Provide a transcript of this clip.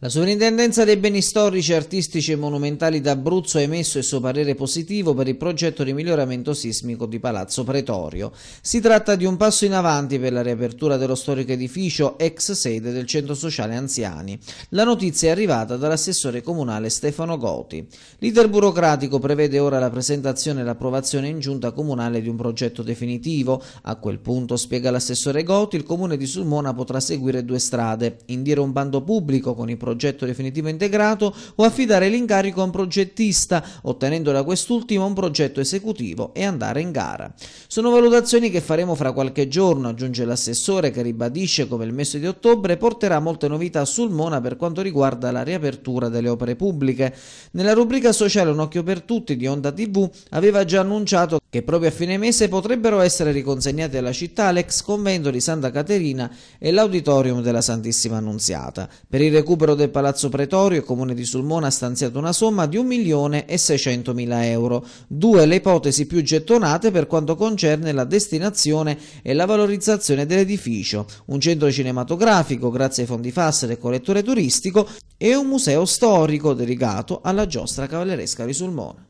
La Sovrintendenza dei Beni Storici, Artistici e Monumentali d'Abruzzo ha emesso il suo parere positivo per il progetto di miglioramento sismico di Palazzo Pretorio. Si tratta di un passo in avanti per la riapertura dello storico edificio ex sede del Centro Sociale Anziani. La notizia è arrivata dall'assessore comunale Stefano Goti. L'iter burocratico prevede ora la presentazione e l'approvazione in giunta comunale di un progetto definitivo. A quel punto, spiega l'assessore Goti, il comune di Sulmona potrà seguire due strade, indire un bando pubblico con i progetto definitivo integrato o affidare l'incarico a un progettista, ottenendo da quest'ultimo un progetto esecutivo e andare in gara. Sono valutazioni che faremo fra qualche giorno, aggiunge l'assessore che ribadisce come il mese di ottobre porterà molte novità sul Mona per quanto riguarda la riapertura delle opere pubbliche. Nella rubrica sociale Un occhio per tutti di Onda TV aveva già annunciato che proprio a fine mese potrebbero essere riconsegnati alla città l'ex convento di Santa Caterina e l'auditorium della Santissima Annunziata. Per il recupero del Palazzo Pretorio e Comune di Sulmona ha stanziato una somma di 1.600.000 euro. Due le ipotesi più gettonate per quanto concerne la destinazione e la valorizzazione dell'edificio, un centro cinematografico grazie ai fondi FAS del collettore turistico e un museo storico dedicato alla giostra cavalleresca di Sulmona.